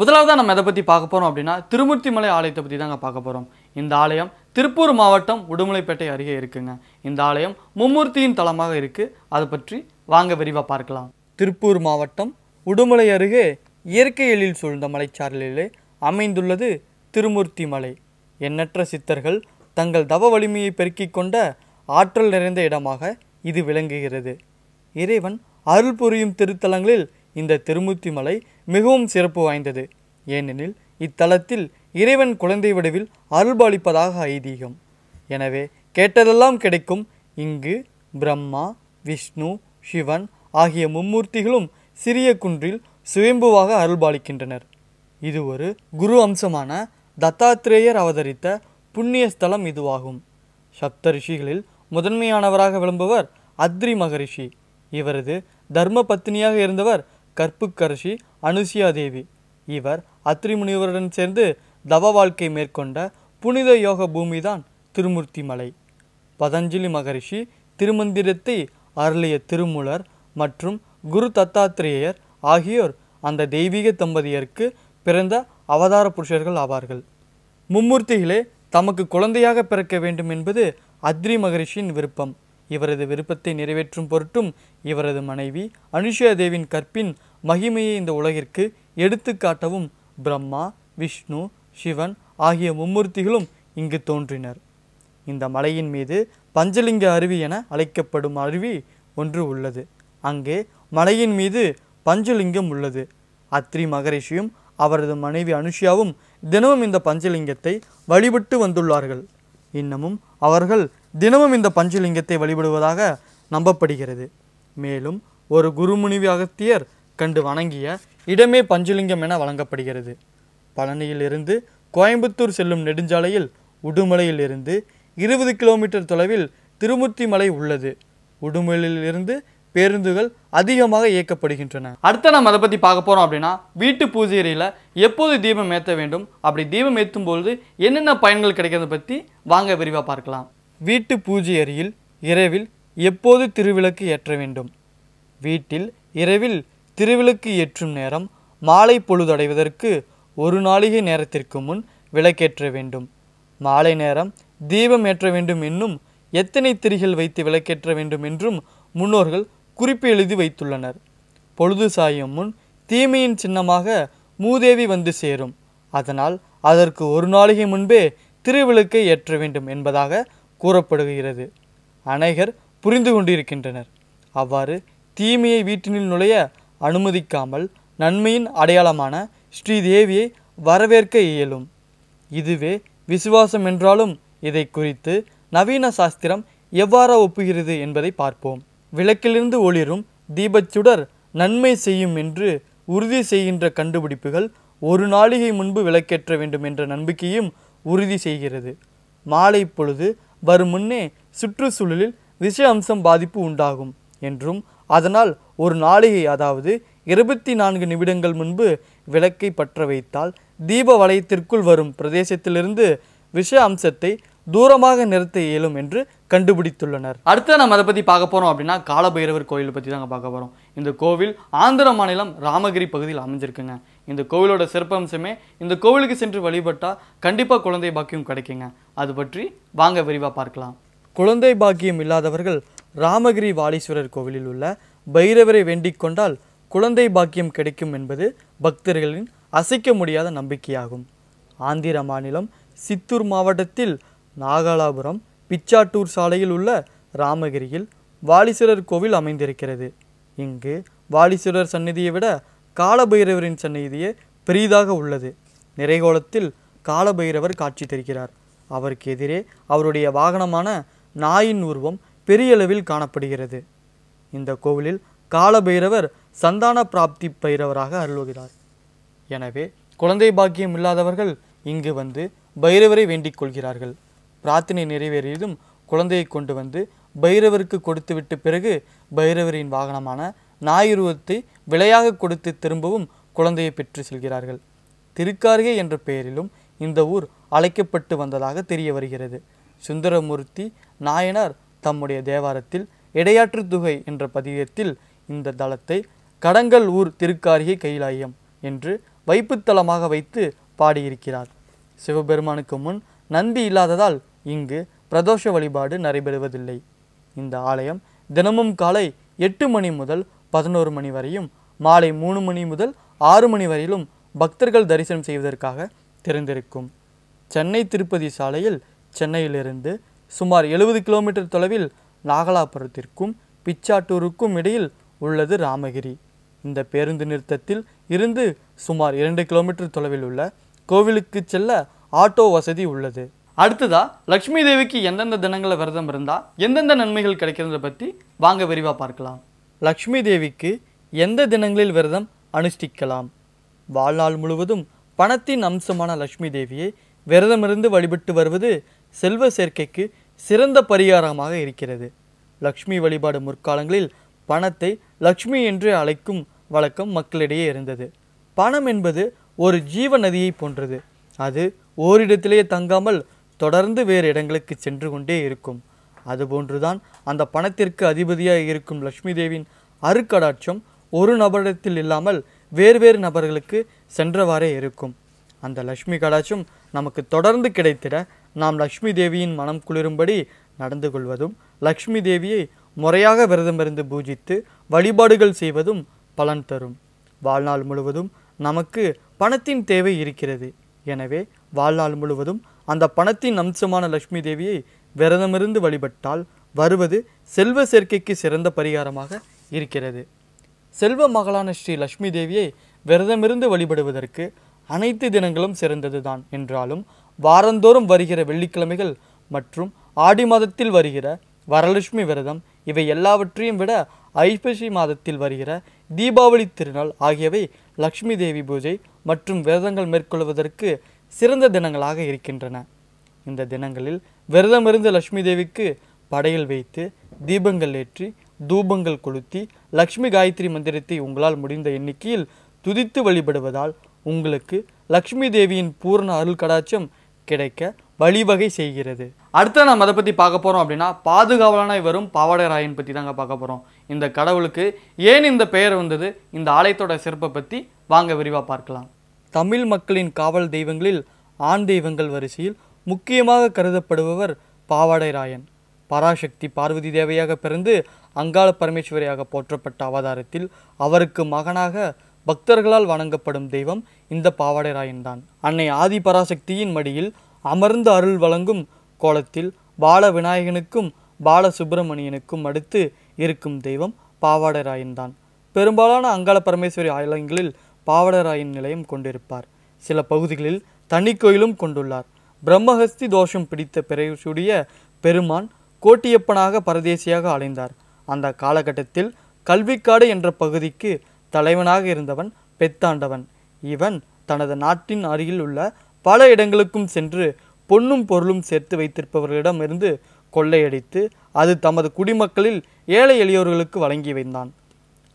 முதலாவதாக நம்ம எதை பற்றி பார்க்க போகிறோம் அப்படின்னா திருமூர்த்திமலை ஆலயத்தை பற்றி தாங்க பார்க்க போகிறோம் இந்த ஆலயம் திருப்பூர் மாவட்டம் உடுமலைப்பேட்டை அருகே இருக்குங்க இந்த ஆலயம் மும்மூர்த்தியின் தலமாக இருக்குது அதை பற்றி வாங்க விரிவாக பார்க்கலாம் திருப்பூர் மாவட்டம் உடுமலை அருகே இயற்கை எழில் சூழ்ந்த மலைச்சாரலிலே அமைந்துள்ளது திருமூர்த்தி மலை எண்ணற்ற சித்தர்கள் தங்கள் தவ வலிமையை பெருக்கிக் கொண்ட ஆற்றல் நிறைந்த இடமாக இது விளங்குகிறது இறைவன் அருள் புரியும் திருத்தலங்களில் இந்த திருமூர்த்தி மலை மிகவும் சிறப்பு வாய்ந்தது ஏனெனில் இத்தலத்தில் இறைவன் குழந்தை வடிவில் அருள்பாலிப்பதாக ஐதீகம் எனவே கேட்டதெல்லாம் கிடைக்கும் இங்கு பிரம்மா விஷ்ணு சிவன் ஆகிய மும்மூர்த்திகளும் சிறிய குன்றில் சுயம்புவாக அருள்பாலிக்கின்றனர் இது ஒரு குரு அம்சமான தத்தாத்திரேயர் அவதரித்த புண்ணிய ஸ்தலம் இதுவாகும் சப்த ரிஷிகளில் முதன்மையானவராக விளம்புவர் அத்ரி மகரிஷி இவரது தர்ம பத்தினியாக இருந்தவர் கற்புக்கரசி அனுசியாதேவி இவர் அத்ரி முனிவருடன் சேர்ந்து தவ வாழ்க்கை மேற்கொண்ட புனித யோக பூமிதான் திருமூர்த்தி மலை பதஞ்சலி மகரிஷி திருமந்திரத்தை அருளிய திருமூலர் மற்றும் குரு தத்தாத்திரேயர் ஆகியோர் அந்த தெய்வீக தம்பதியருக்கு பிறந்த அவதார புருஷர்கள் ஆவார்கள் மும்மூர்த்திகளே தமக்கு குழந்தையாக பிறக்க வேண்டும் என்பது அத்ரி மகரிஷியின் விருப்பம் இவரது விருப்பத்தை நிறைவேற்றும் பொருட்டும் இவரது மனைவி அனுஷயா தேவின் கற்பின் மகிமையை இந்த உலகிற்கு எடுத்துக்காட்டவும் பிரம்மா விஷ்ணு சிவன் ஆகிய மும்மூர்த்திகளும் இங்கு தோன்றினர் இந்த மலையின் மீது பஞ்சலிங்க அருவி என அழைக்கப்படும் அருவி ஒன்று உள்ளது அங்கே மலையின் மீது பஞ்சலிங்கம் உள்ளது அத்ரி மகரிஷியும் அவரது மனைவி அனுஷியாவும் தினமும் இந்த பஞ்சலிங்கத்தை வழிபட்டு வந்துள்ளார்கள் இன்னமும் அவர்கள் தினமும் இந்த பஞ்சலிங்கத்தை வழிபடுவதாக நம்பப்படுகிறது மேலும் ஒரு குருமுனிவி அகத்தியர் கண்டு வணங்கிய இடமே பஞ்சலிங்கம் என வழங்கப்படுகிறது பழனியிலிருந்து கோயம்புத்தூர் செல்லும் நெடுஞ்சாலையில் உடுமலையிலிருந்து இருபது கிலோமீட்டர் தொலைவில் திருமுத்தி மலை உள்ளது உடுமலையிலிருந்து பேருந்துகள் அதிகமாக இயக்கப்படுகின்றன அடுத்த நம்ம அதை பற்றி பார்க்க போகிறோம் அப்படின்னா வீட்டு பூஜையில் எப்போது தீபம் ஏற்ற வேண்டும் அப்படி தீபம் ஏற்றும் பொழுது என்னென்ன பயன்கள் கிடைக்கிறத பற்றி வாங்க விரிவாக பார்க்கலாம் வீட்டு பூஜை அறியில் இரவில் எப்போது திருவிளக்கு ஏற்ற வேண்டும் வீட்டில் இரவில் திருவிளக்கு ஏற்றும் நேரம் மாலை பொழுதடைவதற்கு ஒரு நாளிகை நேரத்திற்கு முன் விளக்கேற்ற வேண்டும் மாலை நேரம் தீபம் ஏற்ற வேண்டும் என்னும் எத்தனை திரிகள் வைத்து விளக்கேற்ற வேண்டும் என்றும் முன்னோர்கள் குறிப்பு எழுதி வைத்துள்ளனர் பொழுது சாயும் முன் தீமையின் சின்னமாக மூதேவி வந்து சேரும் அதனால் அதற்கு ஒரு நாளிகை முன்பே திருவிளக்கை ஏற்ற வேண்டும் என்பதாக கூறப்படுகிறது அநேகர் புரிந்து கொண்டிருக்கின்றனர் அவ்வாறு தீமையை வீட்டினில் நுழைய அனுமதிக்காமல் நன்மையின் அடையாளமான ஸ்ரீதேவியை வரவேற்க இயலும் இதுவே விசுவாசம் என்றாலும் இதை குறித்து நவீன சாஸ்திரம் எவ்வாறு ஒப்புகிறது என்பதை பார்ப்போம் விளக்கிலிருந்து ஒளிரும் தீபச்சுடர் நன்மை செய்யும் என்று உறுதி செய்கின்ற கண்டுபிடிப்புகள் ஒரு நாளிகை முன்பு விளக்கேற்ற வேண்டும் என்ற நம்பிக்கையும் உறுதி செய்கிறது மாலை பொழுது வரும் முன்னே சுற்றுச்சூழலில் விஷ அம்சம் பாதிப்பு உண்டாகும் என்றும் அதனால் ஒரு நாளிகை அதாவது இருபத்தி நான்கு நிமிடங்கள் முன்பு விளக்கை பற்ற வைத்தால் தீப வளையத்திற்குள் வரும் பிரதேசத்திலிருந்து விஷ அம்சத்தை தூரமாக நிறுத்த இயலும் என்று கண்டுபிடித்துள்ளனர் அடுத்து நம்ம அதை பற்றி பார்க்க போகிறோம் அப்படின்னா காலபைரவர் கோயிலை பற்றி தான் பார்க்க போகிறோம் இந்த கோவில் ஆந்திர மாநிலம் ராமகிரி பகுதியில் அமைஞ்சிருக்குங்க இந்த கோவிலோட சிறப்பம்சமே இந்த கோவிலுக்கு சென்று வழிபட்டால் கண்டிப்பாக குழந்தை பாக்கியம் கிடைக்குங்க அது பற்றி வாங்க விரிவாக பார்க்கலாம் குழந்தை பாக்கியம் இல்லாதவர்கள் ராமகிரி வாலீஸ்வரர் கோவிலில் உள்ள பைரவரை வேண்டிக் கொண்டால் குழந்தை பாக்கியம் கிடைக்கும் என்பது பக்தர்களின் அசைக்க முடியாத நம்பிக்கையாகும் ஆந்திர மாநிலம் சித்தூர் மாவட்டத்தில் நாகாலாபுரம் பிச்சாட்டூர் சாலையில் உள்ள ராமகிரியில் வாலீஸ்வரர் கோவில் அமைந்திருக்கிறது இங்கு வாலீஸ்வரர் சந்நிதியை விட காலபைரவரின் சந்நிதியே பெரிதாக உள்ளது நிறைகோலத்தில் காலபைரவர் காட்சி தெரிகிறார் அவருக்கு எதிரே அவருடைய வாகனமான நாயின் உருவம் பெரியளவில் காணப்படுகிறது இந்த கோவிலில் காலபைரவர் சந்தான பிராப்தி பைரவராக அருள்கிறார் எனவே குழந்தை பாக்கியம் இல்லாதவர்கள் இங்கு வந்து பைரவரை வேண்டிக் கொள்கிறார்கள் பிரார்த்தனை நிறைவேறியதும் குழந்தையை கொண்டு வந்து பைரவருக்கு கொடுத்துவிட்டு பிறகு பைரவரின் வாகனமான நாயுருவத்தை விலையாக கொடுத்து திரும்பவும் குழந்தையை பெற்று செல்கிறார்கள் திருக்கார்கே என்ற பெயரிலும் இந்த ஊர் அழைக்கப்பட்டு வந்ததாக தெரிய வருகிறது சுந்தரமூர்த்தி நாயனார் தம்முடைய தேவாரத்தில் இடையாற்று துகை என்ற பதிகத்தில் இந்த தளத்தை கடங்கல் ஊர் திருக்காரிகை கைலாயம் என்று வைப்புத்தலமாக வைத்து பாடியிருக்கிறார் சிவபெருமானுக்கு முன் நந்தி இல்லாததால் இங்கு பிரதோஷ வழிபாடு நடைபெறுவதில்லை இந்த ஆலயம் தினமும் காலை எட்டு மணி முதல் பதினோரு மணி வரையும் மாலை மூணு மணி முதல் ஆறு மணி வரையிலும் பக்தர்கள் தரிசனம் செய்வதற்காக திறந்திருக்கும் சென்னை திருப்பதி சாலையில் சென்னையிலிருந்து சுமார் எழுபது கிலோமீட்டர் தொலைவில் நாகலாபுரத்திற்கும் பிச்சாட்டூருக்கும் இடையில் உள்ளது ராமகிரி இந்த பேருந்து நிறுத்தத்தில் இருந்து சுமார் இரண்டு கிலோமீட்டர் தொலைவில் உள்ள கோவிலுக்கு செல்ல ஆட்டோ வசதி உள்ளது அடுத்ததா லக்ஷ்மி தேவிக்கு எந்தெந்த தினங்களில் விரதம் இருந்தால் எந்தெந்த நன்மைகள் கிடைக்கிறத பற்றி வாங்க விரிவாக பார்க்கலாம் லக்ஷ்மி தேவிக்கு எந்த தினங்களில் விரதம் அனுஷ்டிக்கலாம் வாழ்நாள் முழுவதும் பணத்தின் அம்சமான லக்ஷ்மி தேவியை விரதமிருந்து வழிபட்டு வருவது செல்வ சேர்க்கைக்கு சிறந்த பரிகாரமாக இருக்கிறது லக்ஷ்மி வழிபாடு முற்காலங்களில் பணத்தை லக்ஷ்மி என்று அழைக்கும் வழக்கம் மக்களிடையே இருந்தது பணம் என்பது ஒரு ஜீவ நதியை போன்றது அது ஓரிடத்திலேயே தங்காமல் தொடர்ந்து வேறு இடங்களுக்கு சென்று கொண்டே இருக்கும் அதுபோன்றுதான் அந்த பணத்திற்கு அதிபதியாக இருக்கும் லக்ஷ்மி தேவின் அருக்கடாட்சம் ஒரு நபரிடத்தில் இல்லாமல் வேறு வேறு நபர்களுக்கு சென்றவாறே இருக்கும் அந்த லக்ஷ்மி கடாட்சம் நமக்கு தொடர்ந்து கிடைத்திட நாம் லக்ஷ்மி தேவியின் மனம் குளிரும்படி நடந்து கொள்வதும் லக்ஷ்மி தேவியை முறையாக விரதமிருந்து பூஜித்து வழிபாடுகள் செய்வதும் பலன் தரும் வாழ்நாள் முழுவதும் நமக்கு பணத்தின் தேவை இருக்கிறது எனவே வாழ்நாள் முழுவதும் அந்த பணத்தின் அம்சமான லக்ஷ்மி தேவியை விரதமிருந்து வழிபட்டால் வருவது செல்வ சேர்க்கைக்கு சிறந்த பரிகாரமாக இருக்கிறது செல்வ மகளான ஸ்ரீ லக்ஷ்மி தேவியை விரதமிருந்து வழிபடுவதற்கு அனைத்து தினங்களும் சிறந்ததுதான் என்றாலும் வாரந்தோறும் வருகிற வெள்ளிக்கிழமைகள் மற்றும் ஆடி மாதத்தில் வருகிற வரலட்சுமி விரதம் இவை எல்லாவற்றையும் விட ஐப்பசி மாதத்தில் வருகிற தீபாவளி திருநாள் ஆகியவை லக்ஷ்மி தேவி பூஜை மற்றும் விரதங்கள் மேற்கொள்வதற்கு சிறந்த தினங்களாக இருக்கின்றன இந்த தினங்களில் விரதமிருந்த லட்சுமி தேவிக்கு படையல் வைத்து தீபங்கள் ஏற்றி தூபங்கள் கொளுத்தி லக்ஷ்மி காயத்ரி மந்திரத்தை உங்களால் முடிந்த எண்ணிக்கையில் துதித்து வழிபடுவதால் உங்களுக்கு லக்ஷ்மி தேவியின் பூர்ண அருள் கடாட்சம் கிடைக்க வழிவகை செய்கிறது அடுத்த நம்ம அதை பற்றி பார்க்க போகிறோம் அப்படின்னா பாதுகாவலனாய் வரும் பாவாடை ராயன் பற்றி தாங்க பார்க்க போகிறோம் இந்த கடவுளுக்கு ஏன் இந்த பெயர் வந்தது இந்த ஆலயத்தோட சிறப்பை பற்றி வாங்க விரிவாக பார்க்கலாம் தமிழ் மக்களின் காவல் தெய்வங்களில் ஆண் தெய்வங்கள் வரிசையில் முக்கியமாக கருதப்படுபவர் பாவாடை ராயன் பராசக்தி பார்வதி தேவையாக பிறந்து அங்காள பரமேஸ்வரியாக போற்றப்பட்ட அவதாரத்தில் அவருக்கு மகனாக பக்தர்களால் வணங்கப்படும் தெய்வம் இந்த பாவாடை ராயன் தான் அன்னை ஆதி பராசக்தியின் மடியில் அமர்ந்து அருள் வழங்கும் கோலத்தில் பால விநாயகனுக்கும் பால சுப்பிரமணியனுக்கும் அடுத்து இருக்கும் தெய்வம் பாவாடை தான் பெரும்பாலான அங்காள பரமேஸ்வரி ஆலயங்களில் ராயன் நிலையம் கொண்டிருப்பார் சில பகுதிகளில் தனி கோயிலும் கொண்டுள்ளார் பிரம்மஹஸ்தி தோஷம் பிடித்த சுடிய பெருமான் கோட்டியப்பனாக பரதேசியாக அலைந்தார் அந்த காலகட்டத்தில் கல்விக்காடு என்ற பகுதிக்கு தலைவனாக இருந்தவன் பெத்தாண்டவன் இவன் தனது நாட்டின் அருகில் உள்ள பல இடங்களுக்கும் சென்று பொன்னும் பொருளும் சேர்த்து வைத்திருப்பவர்களிடமிருந்து கொள்ளையடித்து அது தமது குடிமக்களில் ஏழை எளியோர்களுக்கு வழங்கி வைந்தான்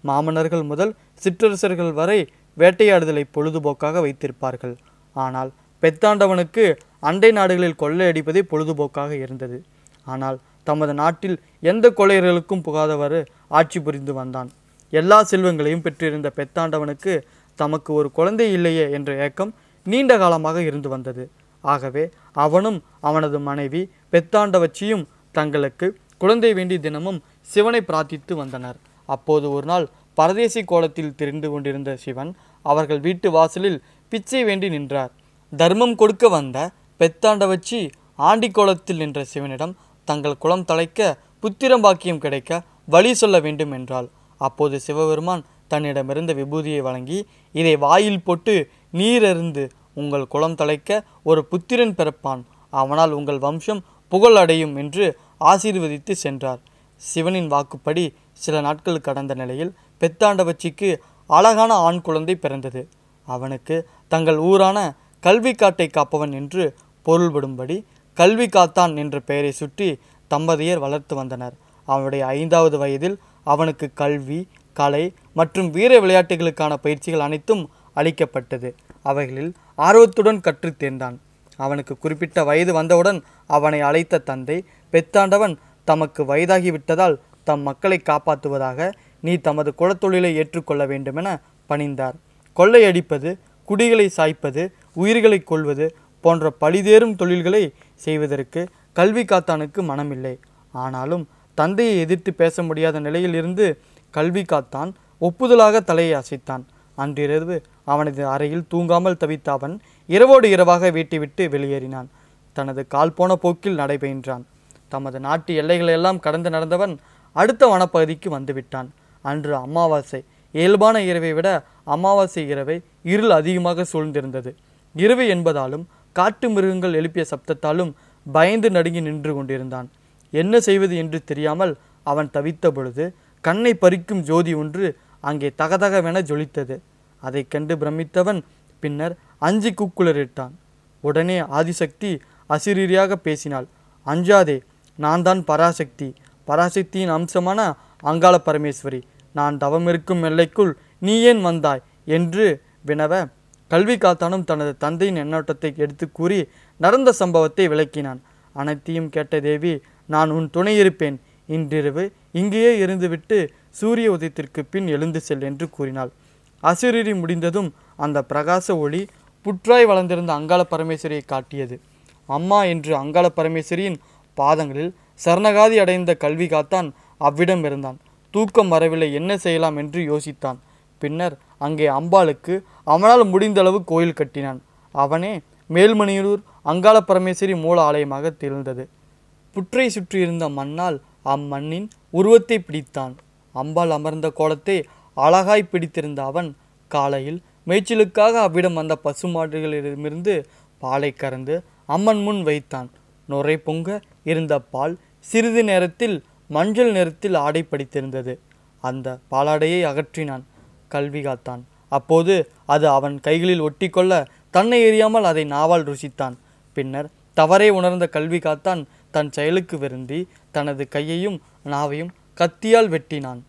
மாமன்னர்கள் முதல் சிற்றரசர்கள் வரை வேட்டையாடுதலை பொழுதுபோக்காக வைத்திருப்பார்கள் ஆனால் பெத்தாண்டவனுக்கு அண்டை நாடுகளில் கொள்ளையடிப்பதே பொழுதுபோக்காக இருந்தது ஆனால் தமது நாட்டில் எந்த கொள்ளையர்களுக்கும் புகாதவாறு ஆட்சி புரிந்து வந்தான் எல்லா செல்வங்களையும் பெற்றிருந்த பெத்தாண்டவனுக்கு தமக்கு ஒரு குழந்தை இல்லையே என்ற ஏக்கம் நீண்ட காலமாக இருந்து வந்தது ஆகவே அவனும் அவனது மனைவி பெத்தாண்டவச்சியும் தங்களுக்கு குழந்தை வேண்டி தினமும் சிவனை பிரார்த்தித்து வந்தனர் அப்போது ஒரு நாள் பரதேசி கோலத்தில் திரிந்து கொண்டிருந்த சிவன் அவர்கள் வீட்டு வாசலில் பிச்சை வேண்டி நின்றார் தர்மம் கொடுக்க வந்த பெத்தாண்ட வச்சு ஆண்டி கோலத்தில் நின்ற சிவனிடம் தங்கள் குளம் தலைக்க புத்திரம் பாக்கியம் கிடைக்க வழி சொல்ல வேண்டும் என்றாள் அப்போது சிவபெருமான் தன்னிடமிருந்த விபூதியை வழங்கி இதை வாயில் போட்டு நீர் அருந்து உங்கள் குளம் தலைக்க ஒரு புத்திரன் பிறப்பான் அவனால் உங்கள் வம்சம் புகழ் அடையும் என்று ஆசீர்வதித்து சென்றார் சிவனின் வாக்குப்படி சில நாட்கள் கடந்த நிலையில் பெத்தாண்டவச்சிக்கு அழகான ஆண் குழந்தை பிறந்தது அவனுக்கு தங்கள் ஊரான கல்வி காட்டை காப்பவன் என்று பொருள்படும்படி கல்வி காத்தான் என்ற பெயரை சுற்றி தம்பதியர் வளர்த்து வந்தனர் அவனுடைய ஐந்தாவது வயதில் அவனுக்கு கல்வி கலை மற்றும் வீர விளையாட்டுகளுக்கான பயிற்சிகள் அனைத்தும் அளிக்கப்பட்டது அவைகளில் ஆர்வத்துடன் கற்று தேர்ந்தான் அவனுக்கு குறிப்பிட்ட வயது வந்தவுடன் அவனை அழைத்த தந்தை பெத்தாண்டவன் தமக்கு வயதாகிவிட்டதால் தம் மக்களை காப்பாற்றுவதாக நீ தமது குலத்தொழிலை ஏற்றுக்கொள்ள வேண்டுமென பணிந்தார் கொள்ளையடிப்பது குடிகளை சாய்ப்பது உயிர்களை கொள்வது போன்ற பழிதேறும் தொழில்களை செய்வதற்கு கல்வி காத்தானுக்கு மனமில்லை ஆனாலும் தந்தையை எதிர்த்து பேச முடியாத நிலையிலிருந்து கல்வி காத்தான் ஒப்புதலாக தலையை அசைத்தான் அன்றிரவு அவனது அறையில் தூங்காமல் தவித்த அவன் இரவோடு இரவாக வீட்டை விட்டு வெளியேறினான் தனது கால் போன போக்கில் நடைபெயின்றான் தமது நாட்டு எல்லைகளெல்லாம் கடந்து நடந்தவன் அடுத்த வனப்பகுதிக்கு வந்துவிட்டான் அன்று அமாவாசை இயல்பான இரவை விட அமாவாசை இரவை இருள் அதிகமாக சூழ்ந்திருந்தது இரவு என்பதாலும் காட்டு மிருகங்கள் எழுப்பிய சப்தத்தாலும் பயந்து நடுங்கி நின்று கொண்டிருந்தான் என்ன செய்வது என்று தெரியாமல் அவன் தவித்த பொழுது கண்ணை பறிக்கும் ஜோதி ஒன்று அங்கே தகதகவென ஜொலித்தது அதை கண்டு பிரமித்தவன் பின்னர் அஞ்சு கூக்குளரிட்டான் உடனே ஆதிசக்தி அசிரீரியாக பேசினாள் அஞ்சாதே நான் தான் பராசக்தி பராசக்தியின் அம்சமான அங்காள பரமேஸ்வரி நான் தவமிருக்கும் எல்லைக்குள் நீ ஏன் வந்தாய் என்று வினவ கல்வி காத்தானும் தனது தந்தையின் எண்ணோட்டத்தை எடுத்து கூறி நடந்த சம்பவத்தை விளக்கினான் அனைத்தையும் கேட்ட தேவி நான் உன் துணை இருப்பேன் இன்றிரவு இங்கேயே இருந்துவிட்டு சூரிய உதயத்திற்கு பின் எழுந்து செல் என்று கூறினாள் அசுரீரி முடிந்ததும் அந்த பிரகாச ஒளி புற்றாய் வளர்ந்திருந்த அங்காள பரமேஸ்வரியை காட்டியது அம்மா என்று அங்காள பரமேஸ்வரியின் பாதங்களில் சரணகாதி அடைந்த கல்வி காத்தான் அவ்விடம் இருந்தான் தூக்கம் வரவில்லை என்ன செய்யலாம் என்று யோசித்தான் பின்னர் அங்கே அம்பாளுக்கு அவனால் முடிந்தளவு கோயில் கட்டினான் அவனே மேல்மணியூர் அங்காள பரமேஸ்வரி மூல ஆலயமாக திகழ்ந்தது புற்றை சுற்றியிருந்த மண்ணால் அம்மண்ணின் உருவத்தை பிடித்தான் அம்பாள் அமர்ந்த கோலத்தை அழகாய் பிடித்திருந்த அவன் காலையில் மேய்ச்சலுக்காக அவ்விடம் வந்த பசுமாடுகளிடமிருந்து பாலை கறந்து அம்மன் முன் வைத்தான் நுரை பொங்க இருந்த பால் சிறிது நேரத்தில் மஞ்சள் நிறத்தில் ஆடை படித்திருந்தது அந்த பாலாடையை அகற்றினான் கல்வி காத்தான் அப்போது அது அவன் கைகளில் ஒட்டிக்கொள்ள தன்னை எறியாமல் அதை நாவால் ருசித்தான் பின்னர் தவறே உணர்ந்த கல்வி காத்தான் தன் செயலுக்கு விருந்தி தனது கையையும் நாவையும் கத்தியால் வெட்டினான்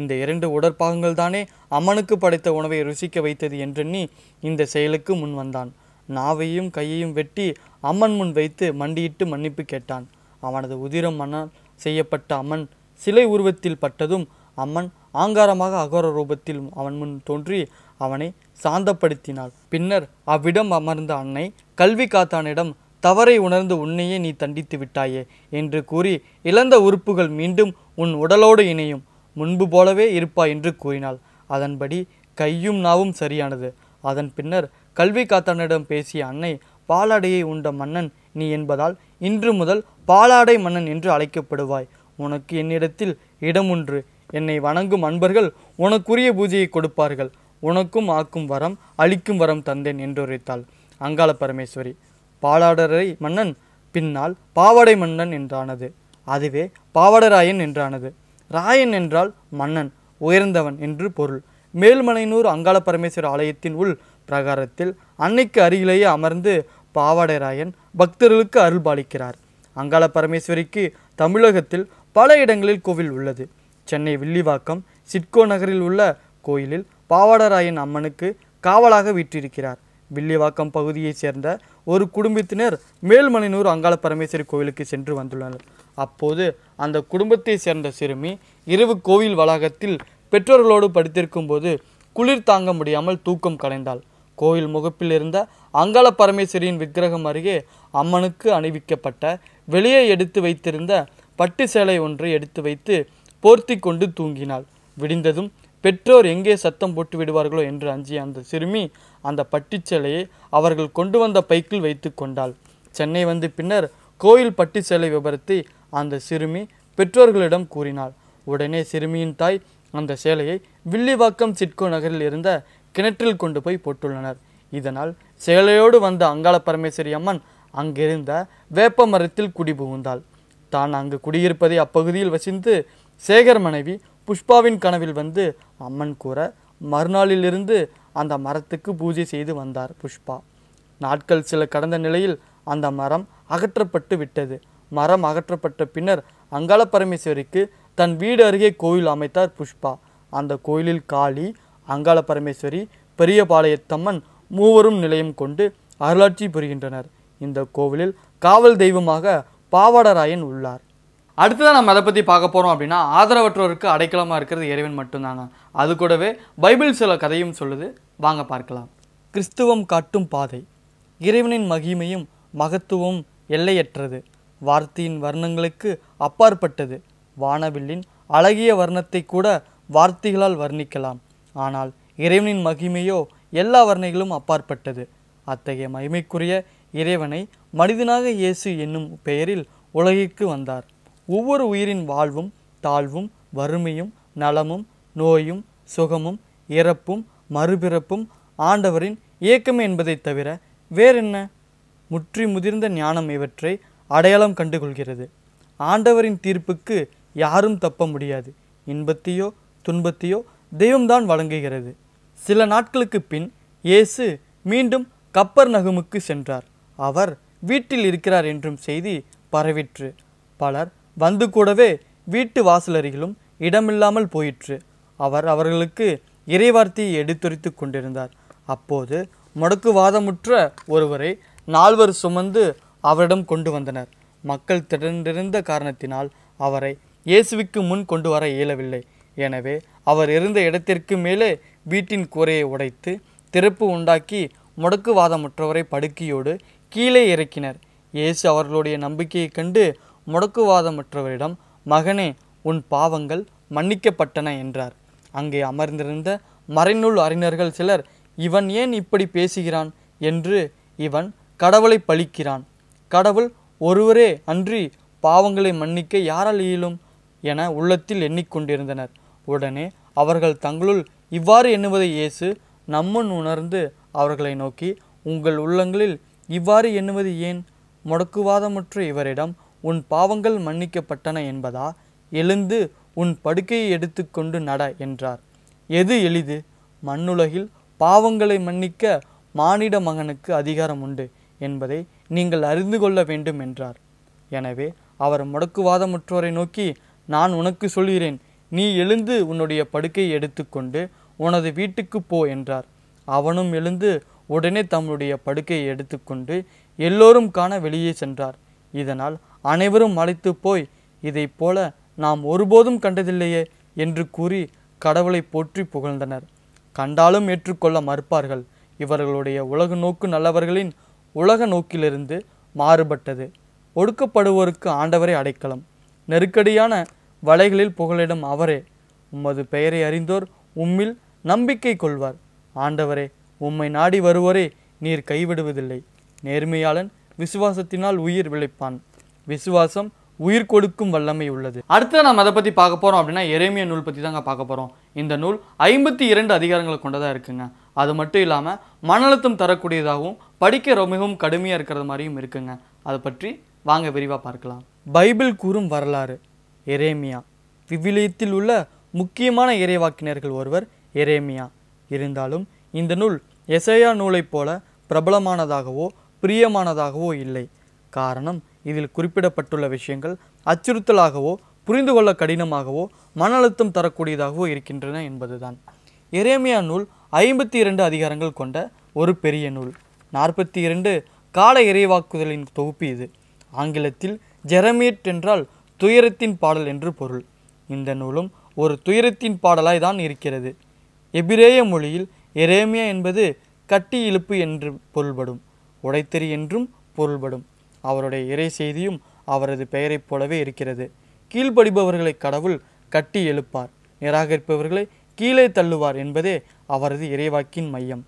இந்த இரண்டு உடற்பாகங்கள் தானே அம்மனுக்கு படைத்த உணவை ருசிக்க வைத்தது என்றெண்ணி இந்த செயலுக்கு முன் வந்தான் நாவையும் கையையும் வெட்டி அம்மன் முன் வைத்து மண்டியிட்டு மன்னிப்பு கேட்டான் அவனது உதிரம் மன்னால் செய்யப்பட்ட அம்மன் சிலை உருவத்தில் பட்டதும் அம்மன் ஆங்காரமாக அகோர ரூபத்தில் அவன் முன் தோன்றி அவனை சாந்தப்படுத்தினாள் பின்னர் அவ்விடம் அமர்ந்த அன்னை கல்வி காத்தானிடம் தவறை உணர்ந்து உன்னையே நீ தண்டித்து விட்டாயே என்று கூறி இழந்த உறுப்புகள் மீண்டும் உன் உடலோடு இணையும் முன்பு போலவே இருப்பாய் என்று கூறினாள் அதன்படி கையும் நாவும் சரியானது அதன் பின்னர் கல்வி காத்தானிடம் பேசிய அன்னை பாலாடையை உண்ட மன்னன் நீ என்பதால் இன்று முதல் பாலாடை மன்னன் என்று அழைக்கப்படுவாய் உனக்கு என்னிடத்தில் இடமுன்று என்னை வணங்கும் அன்பர்கள் உனக்குரிய பூஜையை கொடுப்பார்கள் உனக்கும் ஆக்கும் வரம் அளிக்கும் வரம் தந்தேன் என்றுரைத்தாள் அங்காள பரமேஸ்வரி பாலாடரை மன்னன் பின்னால் பாவாடை மன்னன் என்றானது அதுவே பாவாடராயன் என்றானது ராயன் என்றால் மன்னன் உயர்ந்தவன் என்று பொருள் மேல்மலைநூர் அங்காள பரமேஸ்வரர் ஆலயத்தின் உள் பிரகாரத்தில் அன்னைக்கு அருகிலேயே அமர்ந்து பாவாடைராயன் பக்தர்களுக்கு அருள்பாலிக்கிறார் அங்காள பரமேஸ்வரிக்கு தமிழகத்தில் பல இடங்களில் கோவில் உள்ளது சென்னை வில்லிவாக்கம் சிட்கோ நகரில் உள்ள கோயிலில் பாவாடராயன் அம்மனுக்கு காவலாக வீற்றிருக்கிறார் வில்லிவாக்கம் பகுதியைச் சேர்ந்த ஒரு குடும்பத்தினர் மேல்மலைநூர் அங்காள பரமேஸ்வரி கோவிலுக்கு சென்று வந்துள்ளனர் அப்போது அந்த குடும்பத்தைச் சேர்ந்த சிறுமி இரவு கோவில் வளாகத்தில் பெற்றோர்களோடு படித்திருக்கும் போது குளிர் தாங்க முடியாமல் தூக்கம் கலைந்தாள் கோயில் முகப்பில் இருந்த அங்காள பரமேஸ்வரியின் விக்கிரகம் அருகே அம்மனுக்கு அணிவிக்கப்பட்ட வெளியே எடுத்து வைத்திருந்த பட்டு சேலை ஒன்றை எடுத்து வைத்து போர்த்தி கொண்டு தூங்கினாள் விடிந்ததும் பெற்றோர் எங்கே சத்தம் போட்டு விடுவார்களோ என்று அஞ்சிய அந்த சிறுமி அந்த பட்டிச்சேலையை அவர்கள் கொண்டு வந்த பைக்கில் வைத்து கொண்டாள் சென்னை வந்து பின்னர் கோயில் பட்டிச்சேலை விபரத்தை அந்த சிறுமி பெற்றோர்களிடம் கூறினாள் உடனே சிறுமியின் தாய் அந்த சேலையை வில்லிவாக்கம் சிட்கோ நகரில் இருந்த கிணற்றில் கொண்டு போய் போட்டுள்ளனர் இதனால் சேலையோடு வந்த அங்காள பரமேஸ்வரி அம்மன் அங்கிருந்த வேப்ப மரத்தில் குடி புகுந்தாள் தான் அங்கு குடியிருப்பதை அப்பகுதியில் வசிந்து சேகர் மனைவி புஷ்பாவின் கனவில் வந்து அம்மன் கூற மறுநாளிலிருந்து அந்த மரத்துக்கு பூஜை செய்து வந்தார் புஷ்பா நாட்கள் சில கடந்த நிலையில் அந்த மரம் அகற்றப்பட்டு விட்டது மரம் அகற்றப்பட்ட பின்னர் அங்கால பரமேஸ்வரிக்கு தன் வீடு அருகே கோயில் அமைத்தார் புஷ்பா அந்த கோயிலில் காளி அங்காள பரமேஸ்வரி பெரியபாளையத்தம்மன் மூவரும் நிலையம் கொண்டு அருளாட்சி புரிகின்றனர் இந்த கோவிலில் காவல் தெய்வமாக பாவாடராயன் உள்ளார் அடுத்ததான் நம்ம அதை பற்றி பார்க்க போகிறோம் அப்படின்னா ஆதரவற்றோருக்கு அடைக்கலமாக இருக்கிறது இறைவன் மட்டும்தாங்க அது கூடவே பைபிள் சில கதையும் சொல்லுது வாங்க பார்க்கலாம் கிறிஸ்துவம் காட்டும் பாதை இறைவனின் மகிமையும் மகத்துவம் எல்லையற்றது வார்த்தையின் வர்ணங்களுக்கு அப்பாற்பட்டது வானவில்லின் அழகிய வர்ணத்தை கூட வார்த்தைகளால் வர்ணிக்கலாம் ஆனால் இறைவனின் மகிமையோ எல்லா வர்ணைகளும் அப்பாற்பட்டது அத்தகைய மகிமைக்குரிய இறைவனை மனிதனாக இயேசு என்னும் பெயரில் உலகிற்கு வந்தார் ஒவ்வொரு உயிரின் வாழ்வும் தாழ்வும் வறுமையும் நலமும் நோயும் சுகமும் இறப்பும் மறுபிறப்பும் ஆண்டவரின் இயக்கம் என்பதைத் தவிர வேறென்ன முற்றி முதிர்ந்த ஞானம் இவற்றை அடையாளம் கண்டுகொள்கிறது ஆண்டவரின் தீர்ப்புக்கு யாரும் தப்ப முடியாது இன்பத்தையோ துன்பத்தையோ தெய்வம்தான் வழங்குகிறது சில நாட்களுக்கு பின் இயேசு மீண்டும் கப்பர் நகமுக்கு சென்றார் அவர் வீட்டில் இருக்கிறார் என்றும் செய்தி பரவிற்று பலர் வந்து கூடவே வீட்டு வாசலருகிலும் இடமில்லாமல் போயிற்று அவர் அவர்களுக்கு இறைவார்த்தையை எடுத்துரைத்து கொண்டிருந்தார் அப்போது முடக்குவாதமுற்ற ஒருவரை நால்வர் சுமந்து அவரிடம் கொண்டு வந்தனர் மக்கள் திறந்திருந்த காரணத்தினால் அவரை இயேசுவுக்கு முன் கொண்டு வர இயலவில்லை எனவே அவர் இருந்த இடத்திற்கு மேலே வீட்டின் கூரையை உடைத்து திறப்பு உண்டாக்கி முடக்குவாதமுற்றவரை படுக்கையோடு கீழே இறக்கினர் இயேசு அவர்களுடைய நம்பிக்கையைக் கண்டு முடக்குவாதமற்றவரிடம் மகனே உன் பாவங்கள் மன்னிக்கப்பட்டன என்றார் அங்கே அமர்ந்திருந்த மறைநூல் அறிஞர்கள் சிலர் இவன் ஏன் இப்படி பேசுகிறான் என்று இவன் கடவுளை பழிக்கிறான் கடவுள் ஒருவரே அன்றி பாவங்களை மன்னிக்க யாரால் இயலும் என உள்ளத்தில் எண்ணிக்கொண்டிருந்தனர் உடனே அவர்கள் தங்களுள் இவ்வாறு எண்ணுவதை இயேசு நம்முன் உணர்ந்து அவர்களை நோக்கி உங்கள் உள்ளங்களில் இவ்வாறு எண்ணுவது ஏன் முடக்குவாதமுற்ற இவரிடம் உன் பாவங்கள் மன்னிக்கப்பட்டன என்பதா எழுந்து உன் படுக்கையை எடுத்துக்கொண்டு நட என்றார் எது எளிது மண்ணுலகில் பாவங்களை மன்னிக்க மானிட மகனுக்கு அதிகாரம் உண்டு என்பதை நீங்கள் அறிந்து கொள்ள வேண்டும் என்றார் எனவே அவர் முடக்குவாதமுற்றோரை நோக்கி நான் உனக்கு சொல்கிறேன் நீ எழுந்து உன்னுடைய படுக்கையை எடுத்துக்கொண்டு உனது வீட்டுக்கு போ என்றார் அவனும் எழுந்து உடனே தம்முடைய படுக்கையை எடுத்துக்கொண்டு எல்லோரும் காண வெளியே சென்றார் இதனால் அனைவரும் அழைத்து போய் இதைப் போல நாம் ஒருபோதும் கண்டதில்லையே என்று கூறி கடவுளை போற்றி புகழ்ந்தனர் கண்டாலும் ஏற்றுக்கொள்ள மறுப்பார்கள் இவர்களுடைய உலக நோக்கு நல்லவர்களின் உலக நோக்கிலிருந்து மாறுபட்டது ஒடுக்கப்படுவோருக்கு ஆண்டவரை அடைக்கலம் நெருக்கடியான வலைகளில் புகழிடம் அவரே உமது பெயரை அறிந்தோர் உம்மில் நம்பிக்கை கொள்வார் ஆண்டவரே உம்மை நாடி வருவோரே நீர் கைவிடுவதில்லை நேர்மையாளன் விசுவாசத்தினால் உயிர் விளைப்பான் விசுவாசம் உயிர் கொடுக்கும் வல்லமை உள்ளது அடுத்து நம்ம அதை பற்றி பார்க்க போகிறோம் அப்படின்னா எரேமிய நூல் பற்றி தாங்க பார்க்க போகிறோம் இந்த நூல் ஐம்பத்தி இரண்டு அதிகாரங்களை கொண்டதாக இருக்குங்க அது மட்டும் இல்லாமல் மன அழுத்தம் தரக்கூடியதாகவும் படிக்க மிகவும் கடுமையாக இருக்கிறது மாதிரியும் இருக்குங்க அதை பற்றி வாங்க விரிவாக பார்க்கலாம் பைபிள் கூறும் வரலாறு எரேமியா விவிலியத்தில் உள்ள முக்கியமான இறைவாக்கினர்கள் ஒருவர் எரேமியா இருந்தாலும் இந்த நூல் எசையா நூலைப் போல பிரபலமானதாகவோ பிரியமானதாகவோ இல்லை காரணம் இதில் குறிப்பிடப்பட்டுள்ள விஷயங்கள் அச்சுறுத்தலாகவோ புரிந்து கொள்ள கடினமாகவோ மன அழுத்தம் தரக்கூடியதாகவோ இருக்கின்றன என்பதுதான் எரேமியா நூல் ஐம்பத்தி இரண்டு அதிகாரங்கள் கொண்ட ஒரு பெரிய நூல் நாற்பத்தி இரண்டு கால இறைவாக்குதலின் தொகுப்பு இது ஆங்கிலத்தில் ஜெரமியட் என்றால் துயரத்தின் பாடல் என்று பொருள் இந்த நூலும் ஒரு துயரத்தின் பாடலாய் தான் இருக்கிறது எபிரேய மொழியில் எரேமியா என்பது கட்டி இழுப்பு என்று பொருள்படும் உடைத்தறி என்றும் பொருள்படும் அவருடைய இறை செய்தியும் அவரது பெயரைப் போலவே இருக்கிறது கீழ்ப்படிபவர்களை கடவுள் கட்டி எழுப்பார் நிராகரிப்பவர்களை கீழே தள்ளுவார் என்பதே அவரது இறைவாக்கின் மையம்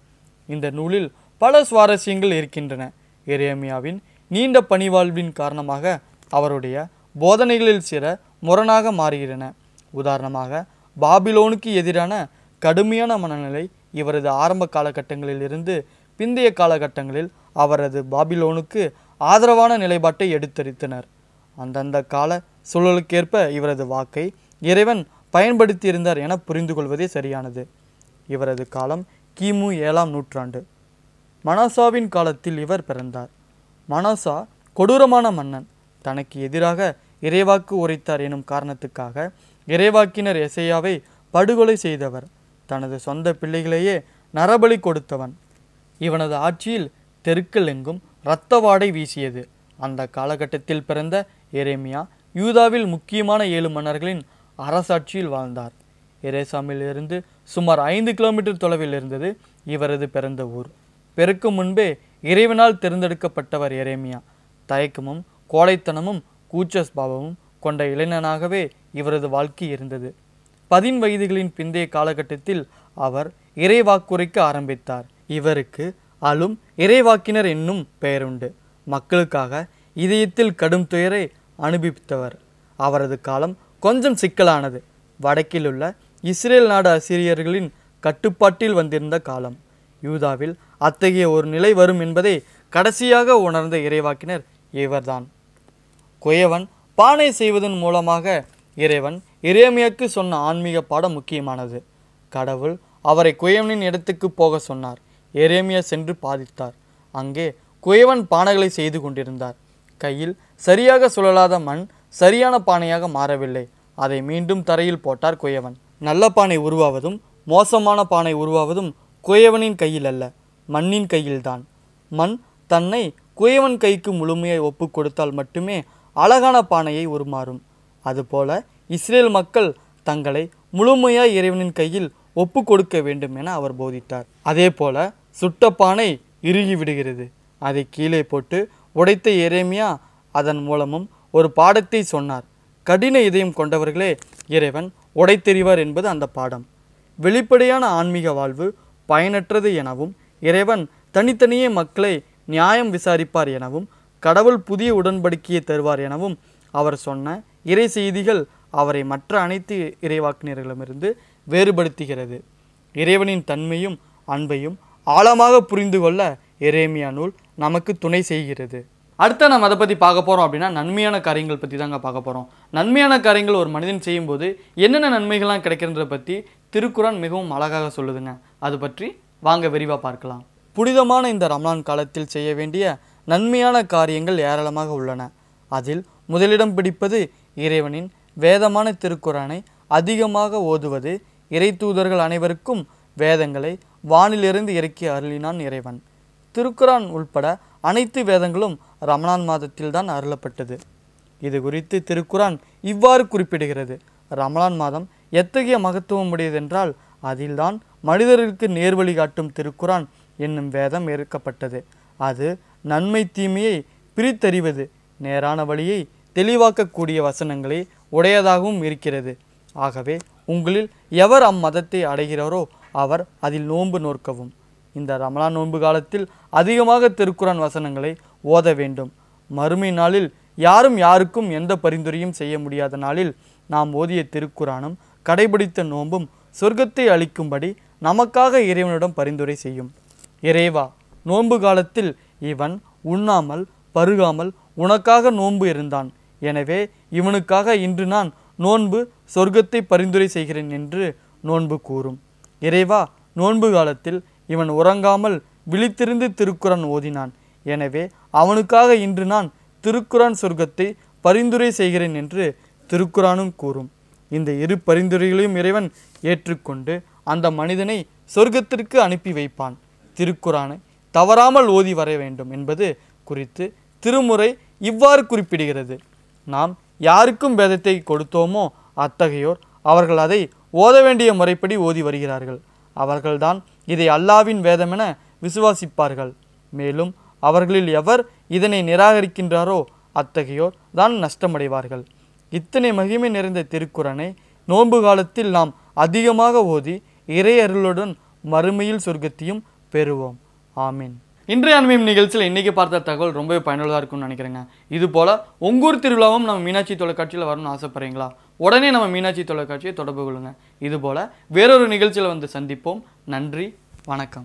இந்த நூலில் பல சுவாரஸ்யங்கள் இருக்கின்றன எரேமியாவின் நீண்ட பணிவாழ்வின் காரணமாக அவருடைய போதனைகளில் சில முரணாக மாறுகின்றன உதாரணமாக பாபிலோனுக்கு எதிரான கடுமையான மனநிலை இவரது ஆரம்ப காலகட்டங்களில் இருந்து பிந்தைய காலகட்டங்களில் அவரது பாபிலோனுக்கு ஆதரவான நிலைப்பாட்டை எடுத்தரித்தனர் அந்தந்த கால சூழலுக்கேற்ப இவரது வாக்கை இறைவன் பயன்படுத்தியிருந்தார் என புரிந்து கொள்வதே சரியானது இவரது காலம் கிமு ஏழாம் நூற்றாண்டு மனாசாவின் காலத்தில் இவர் பிறந்தார் மனாசா கொடூரமான மன்னன் தனக்கு எதிராக இறைவாக்கு உரைத்தார் எனும் காரணத்துக்காக இறைவாக்கினர் எசையாவை படுகொலை செய்தவர் தனது சொந்த பிள்ளைகளையே நரபலி கொடுத்தவன் இவனது ஆட்சியில் தெருக்கள் எங்கும் இரத்த வாடை வீசியது அந்த காலகட்டத்தில் பிறந்த எரேமியா யூதாவில் முக்கியமான ஏழு மன்னர்களின் அரசாட்சியில் வாழ்ந்தார் எரேசாமிலிருந்து சுமார் ஐந்து கிலோமீட்டர் தொலைவில் இருந்தது இவரது பிறந்த ஊர் பெருக்கும் முன்பே இறைவனால் தேர்ந்தெடுக்கப்பட்டவர் எரேமியா தயக்கமும் கோழைத்தனமும் கூச்சஸ்பாவமும் கொண்ட இளைஞனாகவே இவரது வாழ்க்கை இருந்தது பதின் வயதுகளின் பிந்தைய காலகட்டத்தில் அவர் இறைவாக்குரைக்க ஆரம்பித்தார் இவருக்கு அலும் இறைவாக்கினர் என்னும் பெயருண்டு மக்களுக்காக இதயத்தில் கடும் துயரை அனுபவித்தவர் அவரது காலம் கொஞ்சம் சிக்கலானது வடக்கிலுள்ள இஸ்ரேல் நாடு அசிரியர்களின் கட்டுப்பாட்டில் வந்திருந்த காலம் யூதாவில் அத்தகைய ஒரு நிலை வரும் என்பதை கடைசியாக உணர்ந்த இறைவாக்கினர் இவர்தான் குயவன் பானை செய்வதன் மூலமாக இறைவன் இறைமையாக்கு சொன்ன ஆன்மீக பாடம் முக்கியமானது கடவுள் அவரை குயவனின் இடத்துக்கு போக சொன்னார் எரேமியா சென்று பாதித்தார் அங்கே குயவன் பானைகளை செய்து கொண்டிருந்தார் கையில் சரியாக சுழலாத மண் சரியான பானையாக மாறவில்லை அதை மீண்டும் தரையில் போட்டார் குயவன் நல்ல பானை உருவாவதும் மோசமான பானை உருவாவதும் குயவனின் கையில் அல்ல மண்ணின் கையில்தான் மண் தன்னை குயவன் கைக்கு முழுமையை ஒப்பு கொடுத்தால் மட்டுமே அழகான பானையை உருமாறும் அதுபோல இஸ்ரேல் மக்கள் தங்களை முழுமையாக இறைவனின் கையில் ஒப்பு கொடுக்க வேண்டும் என அவர் போதித்தார் அதே போல சுட்ட பானை இறுகி விடுகிறது அதை கீழே போட்டு உடைத்த இறைமையா அதன் மூலமும் ஒரு பாடத்தை சொன்னார் கடின இதயம் கொண்டவர்களே இறைவன் உடைத்தெறிவார் என்பது அந்த பாடம் வெளிப்படையான ஆன்மீக வாழ்வு பயனற்றது எனவும் இறைவன் தனித்தனியே மக்களை நியாயம் விசாரிப்பார் எனவும் கடவுள் புதிய உடன்படிக்கையை தருவார் எனவும் அவர் சொன்ன இறை செய்திகள் அவரை மற்ற அனைத்து இறைவாக்கினர்களிடமிருந்து வேறுபடுத்துகிறது இறைவனின் தன்மையும் அன்பையும் ஆழமாக புரிந்து கொள்ள எரேமியா நூல் நமக்கு துணை செய்கிறது அடுத்த நம்ம அதை பற்றி பார்க்க போகிறோம் அப்படின்னா நன்மையான காரியங்கள் பற்றி தாங்க பார்க்க போகிறோம் நன்மையான காரியங்கள் ஒரு மனிதன் செய்யும்போது என்னென்ன நன்மைகள்லாம் கிடைக்கிறத பற்றி திருக்குறான் மிகவும் அழகாக சொல்லுதுங்க அது பற்றி வாங்க விரிவாக பார்க்கலாம் புனிதமான இந்த ரம்லான் காலத்தில் செய்ய வேண்டிய நன்மையான காரியங்கள் ஏராளமாக உள்ளன அதில் முதலிடம் பிடிப்பது இறைவனின் வேதமான திருக்குறானை அதிகமாக ஓதுவது இறை தூதர்கள் அனைவருக்கும் வேதங்களை வானிலிருந்து இறக்கி அருளினான் இறைவன் திருக்குரான் உள்பட அனைத்து வேதங்களும் ரமணான் மாதத்தில்தான் அருளப்பட்டது இது குறித்து திருக்குரான் இவ்வாறு குறிப்பிடுகிறது ரமலான் மாதம் எத்தகைய மகத்துவம் உடையதென்றால் அதில்தான் மனிதர்களுக்கு நேர்வழி காட்டும் திருக்குரான் என்னும் வேதம் ஏற்கப்பட்டது அது நன்மை தீமையை பிரித்தறிவது நேரான வழியை தெளிவாக்கக்கூடிய வசனங்களை உடையதாகவும் இருக்கிறது ஆகவே உங்களில் எவர் அம்மதத்தை அடைகிறாரோ அவர் அதில் நோன்பு நோக்கவும் இந்த ரமலான் நோன்பு காலத்தில் அதிகமாக திருக்குறான் வசனங்களை ஓத வேண்டும் மறுமை நாளில் யாரும் யாருக்கும் எந்த பரிந்துரையும் செய்ய முடியாத நாளில் நாம் ஓதிய திருக்குறானும் கடைபிடித்த நோன்பும் சொர்க்கத்தை அளிக்கும்படி நமக்காக இறைவனிடம் பரிந்துரை செய்யும் இறைவா நோன்பு காலத்தில் இவன் உண்ணாமல் பருகாமல் உனக்காக நோன்பு இருந்தான் எனவே இவனுக்காக இன்று நான் நோன்பு சொர்க்கத்தை பரிந்துரை செய்கிறேன் என்று நோன்பு கூறும் இறைவா நோன்பு காலத்தில் இவன் உறங்காமல் விழித்திருந்து திருக்குறான் ஓதினான் எனவே அவனுக்காக இன்று நான் திருக்குறான் சொர்க்கத்தை பரிந்துரை செய்கிறேன் என்று திருக்குறானும் கூறும் இந்த இரு பரிந்துரைகளையும் இறைவன் ஏற்றுக்கொண்டு அந்த மனிதனை சொர்க்கத்திற்கு அனுப்பி வைப்பான் திருக்குறானை தவறாமல் ஓதி வர வேண்டும் என்பது குறித்து திருமுறை இவ்வாறு குறிப்பிடுகிறது நாம் யாருக்கும் வேதத்தை கொடுத்தோமோ அத்தகையோர் அவர்கள் அதை ஓத வேண்டிய முறைப்படி ஓதி வருகிறார்கள் அவர்கள்தான் இதை அல்லாவின் வேதமென விசுவாசிப்பார்கள் மேலும் அவர்களில் எவர் இதனை நிராகரிக்கின்றாரோ அத்தகையோர் தான் நஷ்டமடைவார்கள் இத்தனை மகிமை நிறைந்த திருக்குறனை நோன்பு காலத்தில் நாம் அதிகமாக ஓதி இறையருளுடன் மறுமையில் சொர்க்கத்தையும் பெறுவோம் ஆமீன் இன்றைய அனுமயம் நிகழ்ச்சியில் இன்றைக்கி பார்த்த தகவல் ரொம்பவே பயனுள்ளதாக இருக்கும்னு நினைக்கிறேங்க இது போல் உங்கூர் திருவிழாவும் நம்ம மீனாட்சி தொலைக்காட்சியில் வரணும்னு ஆசைப்பட்றீங்களா உடனே நம்ம மீனாட்சி தொலைக்காட்சியை தொடர்பு கொள்ளுங்கள் இதுபோல் வேறொரு நிகழ்ச்சியில் வந்து சந்திப்போம் நன்றி வணக்கம்